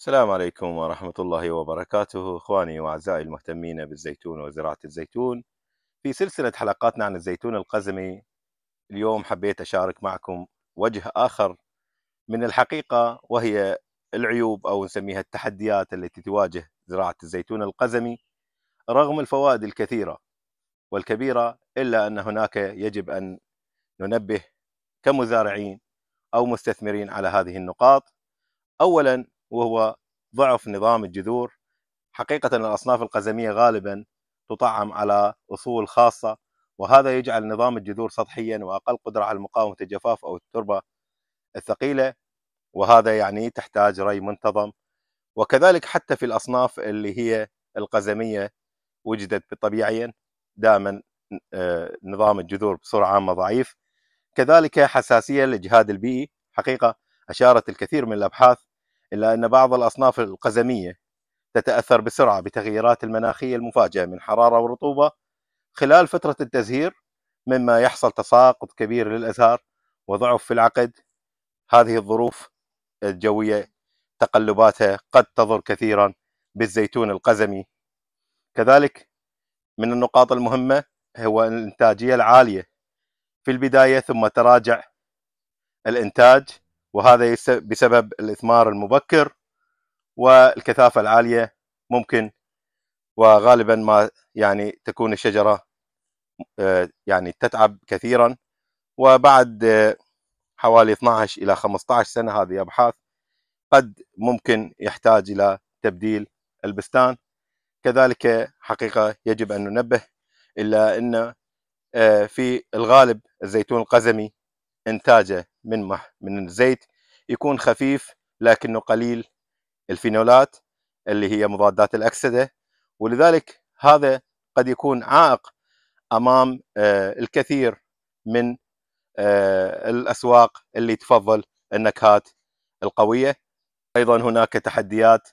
السلام عليكم ورحمة الله وبركاته إخواني وأعزائي المهتمين بالزيتون وزراعة الزيتون في سلسلة حلقاتنا عن الزيتون القزمي اليوم حبيت أشارك معكم وجه آخر من الحقيقة وهي العيوب أو نسميها التحديات التي تواجه زراعة الزيتون القزمي رغم الفوائد الكثيرة والكبيرة إلا أن هناك يجب أن ننبه كمزارعين أو مستثمرين على هذه النقاط أولا وهو ضعف نظام الجذور حقيقة الأصناف القزمية غالبا تطعم على أصول خاصة وهذا يجعل نظام الجذور سطحيا وأقل قدرة على مقاومة الجفاف أو التربة الثقيلة وهذا يعني تحتاج ري منتظم وكذلك حتى في الأصناف اللي هي القزمية وجدت طبيعيا دائما آه، نظام الجذور بصورة عامة ضعيف كذلك حساسية للجهاد البيئي حقيقة أشارت الكثير من الأبحاث إلا أن بعض الأصناف القزمية تتأثر بسرعة بتغييرات المناخية المفاجئة من حرارة ورطوبة خلال فترة التزهير مما يحصل تساقط كبير للأزهار وضعف في العقد هذه الظروف الجوية تقلباتها قد تضر كثيرا بالزيتون القزمي كذلك من النقاط المهمة هو الإنتاجية العالية في البداية ثم تراجع الإنتاج وهذا بسبب الإثمار المبكر والكثافة العالية ممكن وغالبا ما يعني تكون الشجرة آه، يعني تتعب كثيرا وبعد آه، حوالي 12 إلى 15 سنة هذه أبحاث قد ممكن يحتاج إلى تبديل البستان كذلك حقيقة يجب أن ننبه إلا أن آه، في الغالب الزيتون القزمي إنتاجه من مح من الزيت يكون خفيف لكنه قليل الفينولات اللي هي مضادات الاكسده ولذلك هذا قد يكون عائق امام آه، الكثير من آه، الاسواق اللي تفضل النكهات القويه ايضا هناك تحديات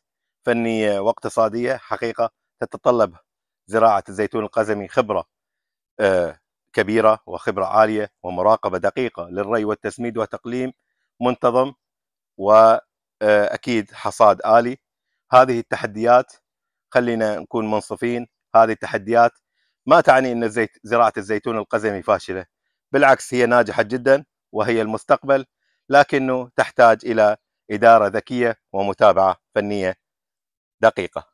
فنيه واقتصاديه حقيقه تتطلب زراعه الزيتون القزمي خبره آه، كبيرة وخبرة عالية ومراقبة دقيقة للري والتسميد وتقليم منتظم وأكيد آه، حصاد آلي هذه التحديات خلينا نكون منصفين هذه التحديات ما تعني أن الزيت زراعة الزيتون القزمي فاشلة بالعكس هي ناجحة جدا وهي المستقبل لكنه تحتاج إلى إدارة ذكية ومتابعة فنية دقيقة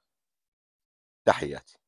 تحياتي